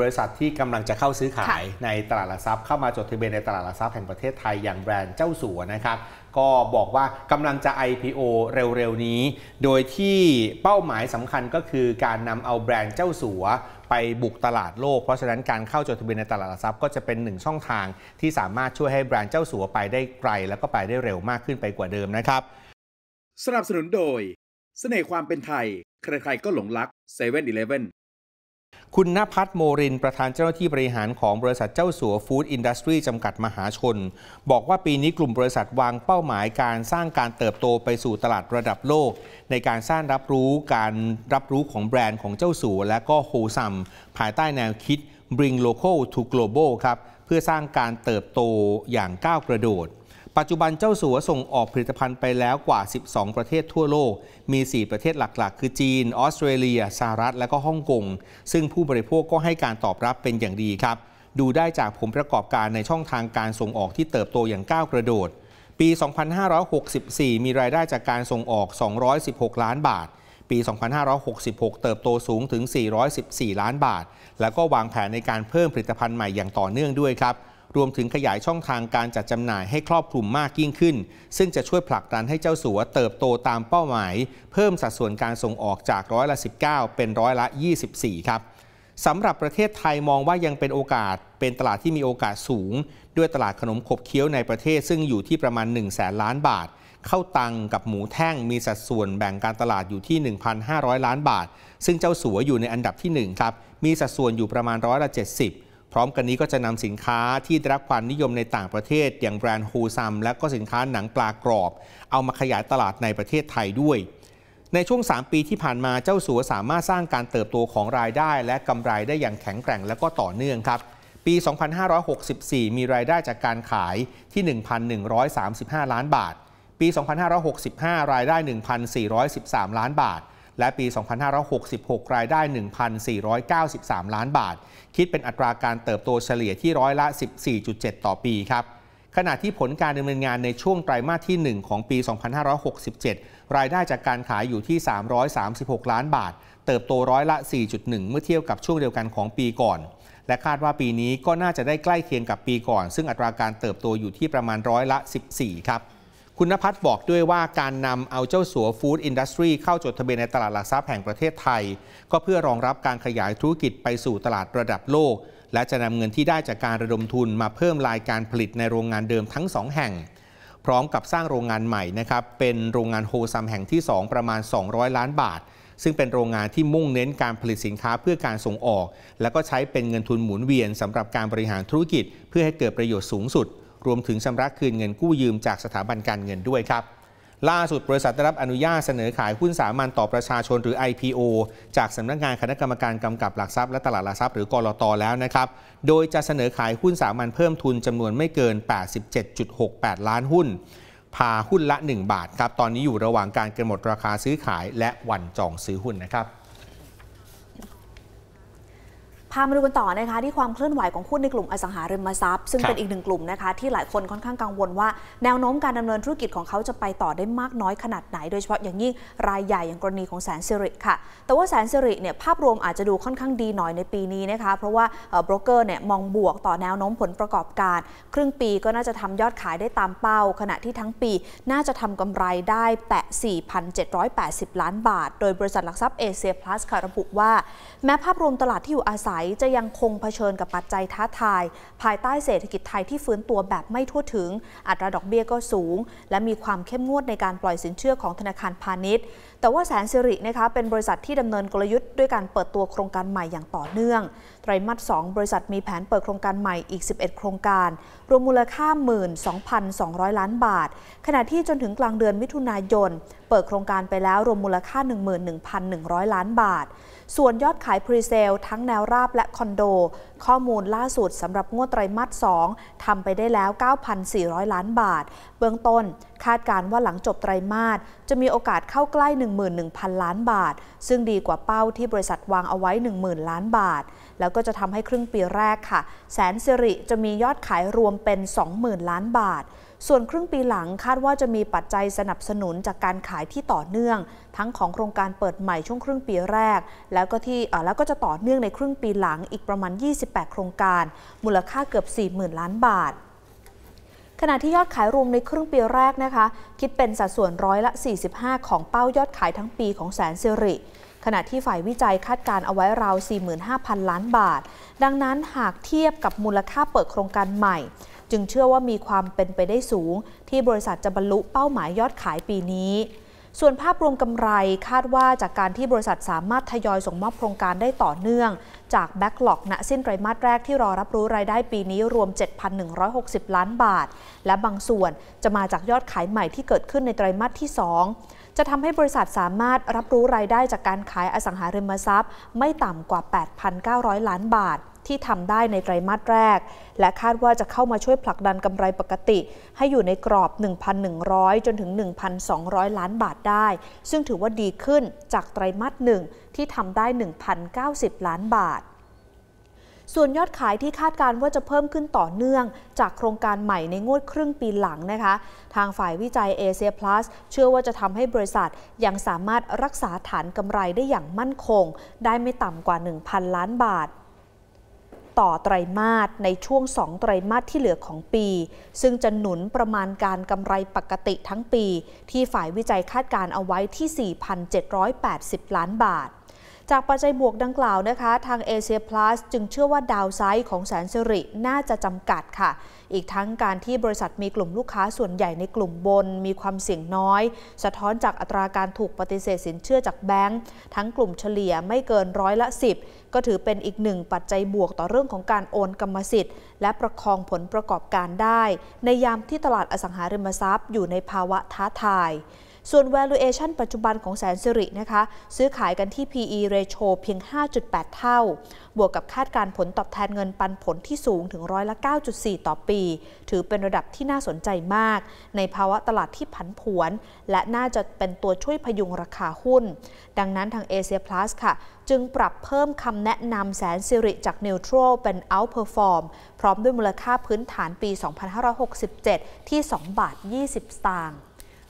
บริษัทที่กำลังจะเข้าซื้อขายในตลาดหลักทรัพย์เข้ามาจดทะเบียนในตลาดหลักทรัพย์แห่งประเทศไทยอย่างแบรนด์เจ้าสัวนะครับก็บอกว่ากำลังจะ IPO เร็วๆนี้ โดยที่เป้าหมายสำคัญก็คือ การนำเอาแบรนด์เจ้าสัวไปบุกตลาดโลก เพราะฉะนั้นการเข้าจดทะเบียนในตลาดหลักทรัพย์ก็จะเป็นหนึ่งช่องทาง ที่สามารถช่วยให้แบรนด์เจ้าสัวไปได้ไกลแล้วก็ไปได้เร็วมากขึ้นไปกว่าเดิมนะครับ สนับสนุนโดย เสน่ห์ความเป็นไทยใครๆก็หลงรักเซเว่นอีเลฟเว่นคุณนภัรโมรินประธานเจ้าหน้าที่บริหารของบริษัทเจ้าสัวฟู้ดอินดัสทรีจำกัดมหาชน บอกว่าปีนี้กลุ่มบริษัทวางเป้าหมายการสร้างการเติบโตไปสู่ตลาดระดับโลก ในการสร้างรับรู้การรับรู้ของแบรนด์ของเจ้าสัวและก็โฮซัมภายใต้แนวคิด Bring Local to Global ครับ เพื่อสร้างการเติบโตอย่างก้าวกระโดดปัจจุบันเจ้าสัวส่งออกผลิตภัณฑ์ไปแล้วกว่า 12 ประเทศทั่วโลก มี 4 ประเทศหลักๆ คือจีน ออสเตรเลียสหรัฐและก็ฮ่องกง ซึ่งผู้บริโภคก็ให้การตอบรับเป็นอย่างดีครับ ดูได้จากผลประกอบการในช่องทางการส่งออกที่เติบโตอย่างก้าวกระโดด ปี 2564 มีรายได้จากการส่งออก 216 ล้านบาท ปี 2566 เติบโตสูงถึง 414 ล้านบาท แล้วก็วางแผนในการเพิ่มผลิตภัณฑ์ใหม่อย่างต่อเนื่องด้วยครับรวมถึงขยายช่องทางการจัดจำหน่ายให้ครอบคลุมมากยิ่งขึ้น ซึ่งจะช่วยผลักดันให้เจ้าสัวเติบโตตามเป้าหมายเพิ่มสัดส่วนการส่งออกจากร้อยละ19 เป็นร้อยละ 24 ครับสำหรับประเทศไทยมองว่ายังเป็นโอกาสเป็นตลาดที่มีโอกาสสูง ด้วยตลาดขนมขบเคี้ยวในประเทศ ซึ่งอยู่ที่ประมาณ1 0 0 0แสนล้านบาท เข้าตังกับหมูแท่ง มีสัดส่วนแบ่งการตลาดอยู่ที่ 1,500 ล้านบาท ซึ่งเจ้าสัวอยู่ในอันดับที่1ครับมีสัดส่วนอยู่ประมาณร้อยละ 70พร้อมกันนี้ก็จะนำสินค้าที่ได้รับความนิยมในต่างประเทศ อย่างแบรนด์ฮูซัมและก็สินค้าหนังปลากรอบ เอามาขยายตลาดในประเทศไทยด้วย ในช่วง 3 ปีที่ผ่านมาเจ้าสัวสามารถสร้างการเติบโตของรายได้และกำไรได้อย่างแข็งแกร่งและก็ต่อเนื่องครับ ปี 2564 มีรายได้จากการขายที่ 1,135 ล้านบาท ปี 2565 รายได้ 1,413 ล้านบาทและปี 2566 รายได้ 1,493 ล้านบาท คิดเป็นอัตราการเติบโตเฉลี่ยที่ร้อยละ 14.7 ต่อปีครับ ขณะที่ผลการดำเนินงานในช่วงไตรมาสที่ 1 ของปี 2567 รายได้จากการขายอยู่ที่ 336 ล้านบาท เติบโตร้อยละ 4.1 เมื่อเทียบกับช่วงเดียวกันของปีก่อน และคาดว่าปีนี้ก็น่าจะได้ใกล้เคียงกับปีก่อน ซึ่งอัตราการเติบโตอยู่ที่ประมาณร้อยละ 14 ครับคุณนภัทรบอกด้วยว่าการนำเอาเจ้าสัวฟู้ดอินดัสทรีเข้าจดทะเบียนในตลาดหลักทรัพย์แห่งประเทศไทย ก็เพื่อรองรับการขยายธุรกิจไปสู่ตลาดระดับโลก และจะนำเงินที่ได้จากการระดมทุนมาเพิ่มรายการผลิตในโรงงานเดิมทั้งสองแห่ง พร้อมกับสร้างโรงงานใหม่นะครับ เป็นโรงงานโฮซัมแห่งที่ 2 ประมาณ 200 ล้านบาท ซึ่งเป็นโรงงานที่มุ่งเน้นการผลิตสินค้าเพื่อการส่งออก และก็ใช้เป็นเงินทุนหมุนเวียนสำหรับการบริหารธุรกิจ เพื่อให้เกิดประโยชน์สูงสุดรวมถึงชำระคืนเงินกู้ยืมจากสถาบันการเงินด้วยครับ ล่าสุดบริษัทได้รับอนุญาตเสนอขายหุ้นสามัญต่อประชาชนหรือ IPO จากสำนักงงานคณะกรรมการกำกับหลักทรัพย์และตลาดหลักทรัพย์หรือกรอตแล้วนะครับ โดยจะเสนอขายหุ้นสามัญเพิ่มทุนจำนวนไม่เกิน 87.68 ล้านหุ้น พาหุ้นละ 1 บาทครับ ตอนนี้อยู่ระหว่างการกำหนดราคาซื้อขายและวันจองซื้อหุ้นนะครับพามาดูกันต่อนะคะที่ความเคลื่อนไหวของหุ้นในกลุ่มอสังหาริมทรัพย์ซึ่งเป็นอีกหนึ่งกลุ่มนะคะที่หลายคนค่อนข้างกังวลว่า แนวโน้มการดำเนินธุรกิจของเขาจะไปต่อได้มากน้อยขนาดไหน โดยเฉพาะอย่างยิ่งรายใหญ่อย่างกรณีของแสนสิริค่ะแต่ว่าแสนสิริเนี่ยภาพรวมอาจจะดูค่อนข้างดีหน่อยในปีนี้นะคะเพราะว่าโบรกเกอร์เนี่ยมองบวกต่อแนวโน้มผลประกอบการครึ่งปีก็น่าจะทำยอดขายได้ตามเป้า ขณะที่ทั้งปี น่าจะทำกำไรได้แตะ4,780 ล้านบาท โดยบริษัทหลักทรัพย์เอเชียพลัสค่ะระบุว่าแม้ภาพรวมตลาดที่อยู่อาศัยยจะยังคงเผชิญกับปัจจัยท้าทายภายใต้เศรษฐกิจไทยที่ฟื้นตัวแบบไม่ทั่วถึง อัตราดอกเบี้ยก็สูง และมีความเข้มงวดในการปล่อยสินเชื่อของธนาคารพาณิชย์แต่ว่าแสนสิรินะคะเป็นบริษัทที่ดำเนินกลยุทธ์ด้วยการเปิดตัวโครงการใหม่อย่างต่อเนื่องไตรมาส 2 บริษัทมีแผนเปิดโครงการใหม่อีก 11 โครงการ รวมมูลค่า 12,200 ล้านบาท ขณะที่จนถึงกลางเดือนมิถุนายนเปิดโครงการไปแล้วรวมมูลค่า 11,100 ล้านบาท ส่วนยอดขายพรีเซลทั้งแนวราบและคอนโด ข้อมูลล่าสุดสำหรับงวดไตรมาส 2ทำไปได้แล้ว 9,400 ล้านบาท เบื้องต้นาดการว่าหลังจบไตรมาสจะมีโอกาสเข้าใกล้ 11,000 ล้านบาท ซึ่งดีกว่าเป้าที่บริษัทวางเอาไว้ 10,000 ล้านบาท แล้วก็จะทำให้ครึ่งปีแรกค่ะ แสนสิริจะมียอดขายรวมเป็น 20,000 ล้านบาท ส่วนครึ่งปีหลังคาดว่าจะมีปัจจัยสนับสนุนจากการขายที่ต่อเนื่อง ทั้งของโครงการเปิดใหม่ช่วงครึ่งปีแรก แล้วก็ที่แล้วก็จะต่อเนื่องในครึ่งปีหลังอีกประมาณ 28 โครงการ มูลค่าเกือบ 40,000 ล้านบาทขณะที่ยอดขายรวมในครึ่งปีแรกนะคะคิดเป็นสัดส่วนร้อยละ 45 ของเป้ายอดขายทั้งปีของแสนสิริขณะที่ฝ่ายวิจัยคาดการเอาไว้ราว 45,000 ล้านบาท ดังนั้นหากเทียบกับมูลค่าเปิดโครงการใหม่ จึงเชื่อว่ามีความเป็นไปได้สูง ที่บริษัทจะบรรลุเป้าหมายยอดขายปีนี้ ส่วนภาพรวมกำไรคาดว่าจากการที่บริษัทสามารถทยอยส่งมอบโครงการได้ต่อเนื่องจากแบ็กหลอกณสิ้นไตรมาสแรกที่รอรับรู้รายได้ปีนี้รวม 7,160 ล้านบาท และบางส่วนจะมาจากยอดขายใหม่ที่เกิดขึ้นในไตรมาสที่ 2 จะทำให้บริษัทสามารถรับรู้รายได้จากการขายอสังหาริมทรัพย์ ไม่ต่ำกว่า 8,900 ล้านบาทที่ทำได้ในไตรมาสแรก และคาดว่าจะเข้ามาช่วยผลักดันกำไรปกติ ให้อยู่ในกรอบ 1,100 จนถึง 1,200 ล้านบาทได้ ซึ่งถือว่าดีขึ้นจากไตรมาสหนึ่งที่ทำได้ 1,090 ล้านบาท ส่วนยอดขายที่คาดการว่าจะเพิ่มขึ้นต่อเนื่อง จากโครงการใหม่ในงวดครึ่งปีหลังนะคะทางฝ่ายวิจัยเอเชียพลัสเชื่อว่าจะทำให้บริษัทยังสามารถรักษาฐานกำไรได้อย่างมั่นคง ได้ไม่ต่ำกว่า 1,000 ล้านบาทต่อไตรมาสในช่วง 2 ไตรมาสที่เหลือของปี ซึ่งจะหนุนประมาณการกำไรปกติทั้งปี ที่ฝ่ายวิจัยคาดการเอาไว้ที่ 4,780 ล้านบาท จากปัจจัยบวกดังกล่าวนะคะ ทางเอเชียพลัสจึงเชื่อว่าดาวไซด์ของแสนสิริน่าจะจำกัดค่ะ อีกทั้งการที่บริษัทมีกลุ่มลูกค้าส่วนใหญ่ในกลุ่มบนมีความเสี่ยงน้อย สะท้อนจากอัตราการถูกปฏิเสธสินเชื่อจากแบงก์ทั้งกลุ่มเฉลี่ยไม่เกินร้อยละ10ก็ถือเป็นอีกหนึ่งปัจจัยบวกต่อเรื่องของการโอนกรรมสิทธิ์ และประคองผลประกอบการได้ ในยามที่ตลาดอสังหาริมทรัพย์อยู่ในภาวะท้าทายส่วน valuation ปัจจุบันของแสนสิรินะคะซื้อขายกันที่ PE ratio เพียง 5.8 เท่าบวกกับคาดการผลตอบแทนเงินปันผลที่สูงถึงร้อยละ 9.4 ต่อปี ถือเป็นระดับที่น่าสนใจมากในภาวะตลาดที่ผันผวน และน่าจะเป็นตัวช่วยพยุงราคาหุ้น ดังนั้นทางเอเชียพลัสค่ะ จึงปรับเพิ่มคำแนะนำแสนสิริจากนิวทรัลเป็นอเพอร์ฟอร์มพร้อมด้วยมูลค่าพื้นฐานปี 2567 ที่ 2 บาท 20สตางค์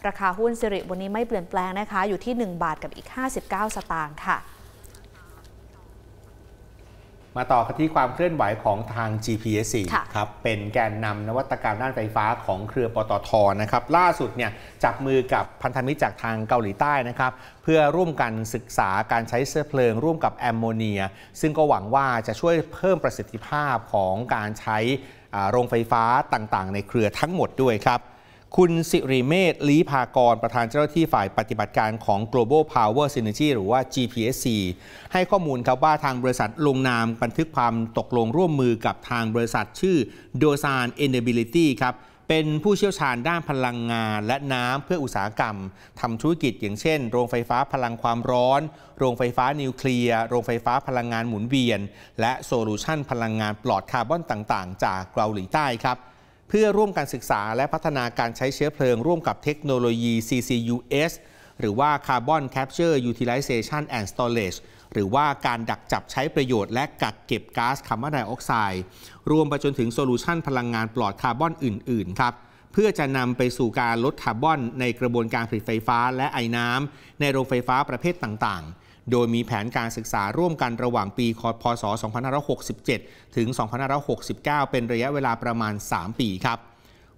ราคาหุ้นสิริวันนี้ไม่เปลี่ยนแปลงนะคะ อยู่ที่ 1 บาทกับอีก 59 สตางค์ค่ะ มาต่อกันที่ความเคลื่อนไหวของทาง GPSC ครับ เป็นแกนนำนวัตกรรมด้านไฟฟ้าของเครือปตทนะครับ ล่าสุดเนี่ยจับมือกับพันธมิตรจากทางเกาหลีใต้นะครับ เพื่อร่วมกันศึกษาการใช้เชื้อเพลิง ร่วมกับแอมโมเนีย ซึ่งก็หวังว่าจะช่วยเพิ่มประสิทธิภาพของการใช้โรงไฟฟ้าต่างๆ ในเครือทั้งหมดด้วยครับคุณสิริเมธลีภากรประธานเจ้าหน้าที่ฝ่ายปฏิบัติการของ Global Power Synergy หรือว่า GPSC ให้ข้อมูลครับว่าทางบริษัทลงนามบันทึกความตกลงร่วมมือกับทางบริษัทชื่อ d o s a n Enability ครับ เป็นผู้เชี่ยวชาญด้านพลังงานและน้ำเพื่ออุตสาหกรรมทำธุรกิจอย่างเช่น โรงไฟฟ้าพลังความร้อน โรงไฟฟ้านิวเคลียร์โรงไฟฟ้าพลังงานหมุนเวียนและโซลูชันพลังงานปลอดคาร์บอนต่างๆจากเกาหลีใต้ครับเพื่อร่วมการศึกษาและพัฒนาการใช้เชื้อเพลิงร่วมกับเทคโนโลยี CCUS หรือว่า Carbon Capture Utilization and Storage หรือว่าการดักจับใช้ประโยชน์และกักเก็บก๊าซคาร์บอนไดออกไซด์รวมไปจนถึงโซลูชันพลังงานปลอดคาร์บอนอื่นๆครับเพื่อจะนำไปสู่การลดคาร์บอนในกระบวนการผลิตไฟฟ้าและไอน้ำในโรงไฟฟ้าประเภทต่างๆโดยมีแผนการศึกษาร่วมกันระหว่างปีคพศ2567 ถึง 2569 เป็นระยะเวลาประมาณ 3 ปีครับ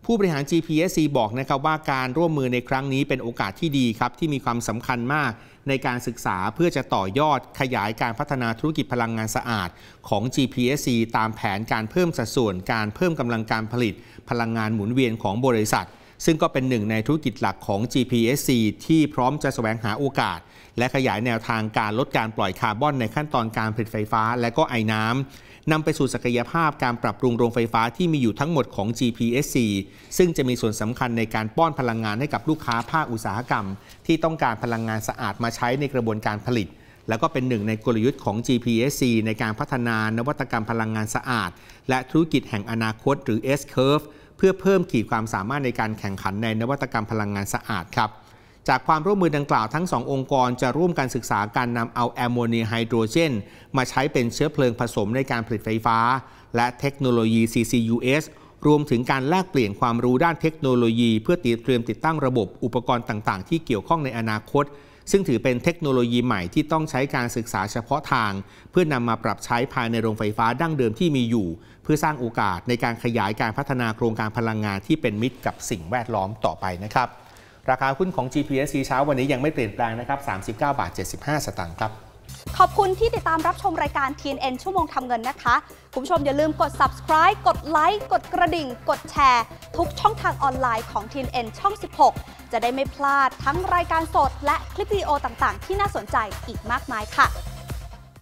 ผู้บริหาร GPSC บอกนะครับว่าการร่วมมือในครั้งนี้เป็นโอกาสที่ดีครับ ที่มีความสำคัญมากในการศึกษาเพื่อจะต่อยอดขยายการพัฒนาธุรกิจพลังงานสะอาด ของ GPSC ตามแผนการเพิ่มสัดส่วนการเพิ่มกำลังการผลิตพลังงานหมุนเวียนของบริษัทซึ่งก็เป็นหนึ่งในธุรกิจหลักของ GPSC ที่พร้อมจะแสวงหาโอกาส และขยายแนวทางการลดการปล่อยคาร์บอนในขั้นตอนการผลิตไฟฟ้าและก็ไอน้ำ นำไปสู่ศักยภาพการปรับปรุงโรงไฟฟ้าที่มีอยู่ทั้งหมดของ GPSC ซึ่งจะมีส่วนสำคัญในการป้อนพลังงานให้กับลูกค้าภาคอุตสาหกรรม ที่ต้องการพลังงานสะอาดมาใช้ในกระบวนการผลิต แล้วก็เป็นหนึ่งในกลยุทธ์ของ GPSC ในการพัฒนานวัตกรรมพลังงานสะอาดและธุรกิจแห่งอนาคต หรือ S-Curve เพื่อเพิ่มขีดความสามารถในการแข่งขันในนวัตกรรมพลังงานสะอาดครับ จากความร่วมมือดังกล่าวทั้งสององค์กร จะร่วมการศึกษาการนำเอาแอมโมเนียไฮโดรเจน มาใช้เป็นเชื้อเพลิงผสมในการผลิตไฟฟ้า และเทคโนโลยี CCUS รวมถึงการแลกเปลี่ยนความรู้ด้านเทคโนโลยี เพื่อเตรียมติดตั้งระบบอุปกรณ์ต่าง ๆที่เกี่ยวข้องในอนาคต ซึ่งถือเป็นเทคโนโลยีใหม่ที่ต้องใช้การศึกษาเฉพาะทาง เพื่อนำมาปรับใช้ภายในโรงไฟฟ้าดั้งเดิมที่มีอยู่พื่อสร้างโอกาสในการขยายการพัฒนาโครงการพลังงานที่เป็นมิตรกับสิ่งแวดล้อมต่อไปนะครับ ราคาหุ้นของ GPSC เช้าวันนี้ยังไม่เปลี่ยนแปลงนะครับ 39 บาท 75 สตางค์ครับ ขอบคุณที่ติดตามรับชมรายการ TNN ชั่วโมงทำเงินนะคะ คุณผู้ชมอย่าลืมกด subscribe กดไลค์ กดกระดิ่ง กดแชร์ทุกช่องทางออนไลน์ของ TNN ช่อง 16 จะได้ไม่พลาดทั้งรายการสด และคลิปวิดีโอต่าง ๆ ที่น่าสนใจอีกมากมายค่ะ